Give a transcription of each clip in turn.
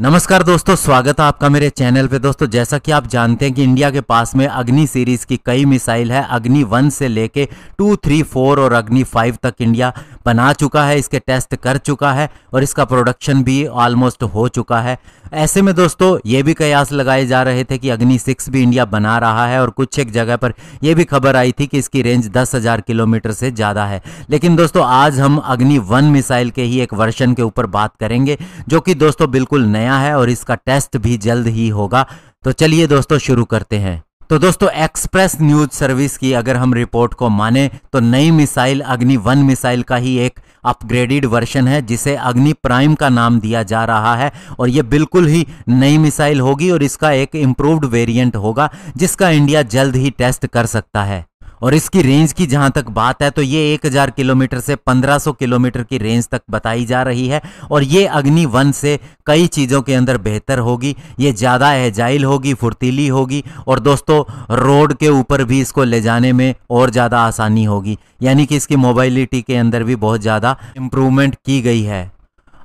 नमस्कार दोस्तों स्वागत है आपका मेरे चैनल पे दोस्तों जैसा कि आप जानते हैं कि इंडिया के पास में अग्नि सीरीज की कई मिसाइल है अग्नि वन से लेके टू थ्री फोर और अग्नि फाइव तक इंडिया बना चुका है इसके टेस्ट कर चुका है और इसका प्रोडक्शन भी ऑलमोस्ट हो चुका है ऐसे में दोस्तों ये भी कयास लगाए जा रहे थे कि अग्नि सिक्स भी इंडिया बना रहा है और कुछ एक जगह पर यह भी खबर आई थी कि इसकी रेंज दस हजार किलोमीटर से ज़्यादा है लेकिन दोस्तों आज हम अग्नि वन मिसाइल के ही एक वर्षन के ऊपर बात करेंगे जो कि दोस्तों बिल्कुल नया है और इसका टेस्ट भी जल्द ही होगा तो चलिए दोस्तों शुरू करते हैं तो दोस्तों एक्सप्रेस न्यूज सर्विस की अगर हम रिपोर्ट को माने तो नई मिसाइल अग्नि वन मिसाइल का ही एक अपग्रेडेड वर्शन है जिसे अग्नि प्राइम का नाम दिया जा रहा है और यह बिल्कुल ही नई मिसाइल होगी और इसका एक इम्प्रूव्ड वेरिएंट होगा जिसका इंडिया जल्द ही टेस्ट कर सकता है और इसकी रेंज की जहां तक बात है तो ये 1000 किलोमीटर से 1500 किलोमीटर की रेंज तक बताई जा रही है और ये अग्नि वन से कई चीज़ों के अंदर बेहतर होगी ये ज़्यादा एजाइल होगी फुर्तीली होगी और दोस्तों रोड के ऊपर भी इसको ले जाने में और ज़्यादा आसानी होगी यानी कि इसकी मोबाइलिटी के अंदर भी बहुत ज़्यादा इम्प्रूवमेंट की गई है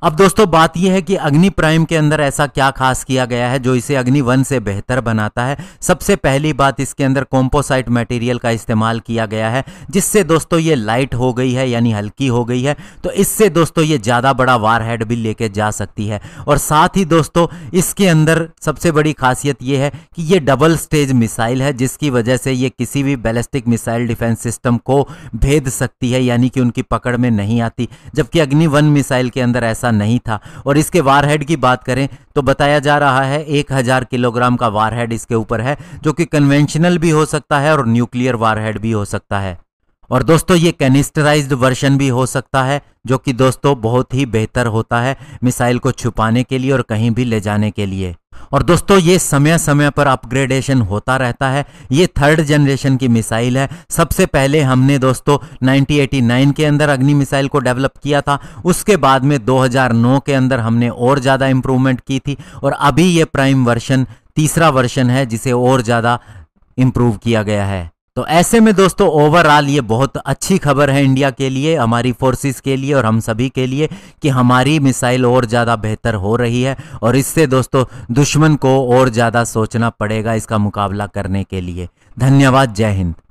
अब दोस्तों बात यह है कि अग्नि प्राइम के अंदर ऐसा क्या खास किया गया है जो इसे अग्नि वन से बेहतर बनाता है सबसे पहली बात इसके अंदर कॉम्पोसाइट मटेरियल का इस्तेमाल किया गया है जिससे दोस्तों ये लाइट हो गई है यानी हल्की हो गई है तो इससे दोस्तों ये ज़्यादा बड़ा वार हेड भी लेके जा सकती है और साथ ही दोस्तों इसके अंदर सबसे बड़ी खासियत यह है कि ये डबल स्टेज मिसाइल है जिसकी वजह से ये किसी भी बैलिस्टिक मिसाइल डिफेंस सिस्टम को भेद सकती है यानी कि उनकी पकड़ में नहीं आती जबकि अग्नि वन मिसाइल के अंदर ऐसा ऐसा नहीं था और इसके वारहेड की बात करें तो बताया जा रहा है एक हज़ार किलोग्राम का वारहेड इसके ऊपर है जो कि कन्वेंशनल भी हो सकता है और न्यूक्लियर वारहेड भी हो सकता है और दोस्तों ये कैनिस्टराइज्ड वर्जन भी हो सकता है जो कि दोस्तों बहुत ही बेहतर होता है मिसाइल को छुपाने के लिए और कहीं भी ले जाने के लिए और दोस्तों ये समय समय पर अपग्रेडेशन होता रहता है ये थर्ड जनरेशन की मिसाइल है सबसे पहले हमने दोस्तों 1989 के अंदर अग्नि मिसाइल को डेवलप किया था उसके बाद में 2009 के अंदर हमने और ज़्यादा इम्प्रूवमेंट की थी और अभी ये प्राइम वर्शन तीसरा वर्शन है जिसे और ज़्यादा इम्प्रूव किया गया है तो ऐसे में दोस्तों ओवरऑल ये बहुत अच्छी खबर है इंडिया के लिए हमारी फोर्सेस के लिए और हम सभी के लिए कि हमारी मिसाइल और ज़्यादा बेहतर हो रही है और इससे दोस्तों दुश्मन को और ज़्यादा सोचना पड़ेगा इसका मुकाबला करने के लिए धन्यवाद जय हिंद